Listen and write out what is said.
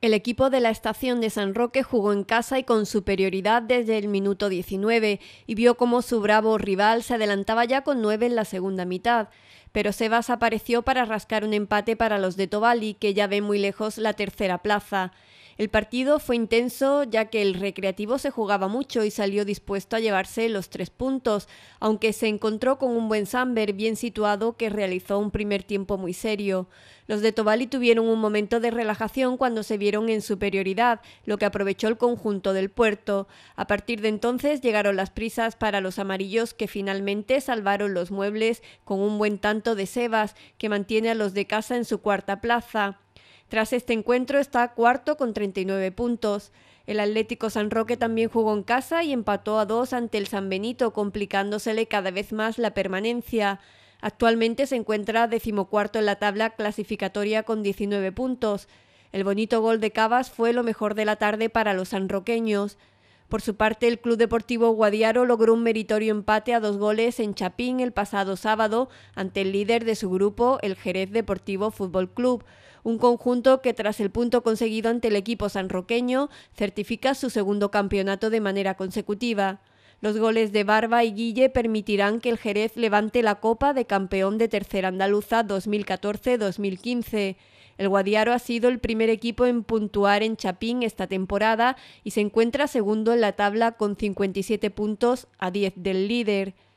El equipo de la estación de San Roque jugó en casa y con superioridad desde el minuto 19 y vio como su bravo rival se adelantaba ya con 9 en la segunda mitad. Pero Sebas apareció para rascar un empate para los de Tobali, que ya ven muy lejos la tercera plaza. El partido fue intenso ya que el Recreativo se jugaba mucho y salió dispuesto a llevarse los tres puntos, aunque se encontró con un buen Samber bien situado que realizó un primer tiempo muy serio. Los de Tobali tuvieron un momento de relajación cuando se vio en superioridad, lo que aprovechó el conjunto del puerto. A partir de entonces llegaron las prisas para los amarillos que finalmente salvaron los muebles con un buen tanto de sebas que mantiene a los de casa en su cuarta plaza. Tras este encuentro está cuarto con 39 puntos. El Atlético San Roque también jugó en casa y empató a dos ante el San Benito, complicándosele cada vez más la permanencia. Actualmente se encuentra decimocuarto en la tabla clasificatoria con 19 puntos. El bonito gol de Cabas fue lo mejor de la tarde para los sanroqueños. Por su parte, el Club Deportivo Guadiaro logró un meritorio empate a dos goles en Chapín el pasado sábado ante el líder de su grupo, el Jerez Deportivo Fútbol Club, un conjunto que tras el punto conseguido ante el equipo sanroqueño certifica su segundo campeonato de manera consecutiva. Los goles de Barba y Guille permitirán que el Jerez levante la Copa de Campeón de Tercera Andaluza 2014-2015. El Guadiaro ha sido el primer equipo en puntuar en Chapín esta temporada y se encuentra segundo en la tabla con 57 puntos a 10 del líder.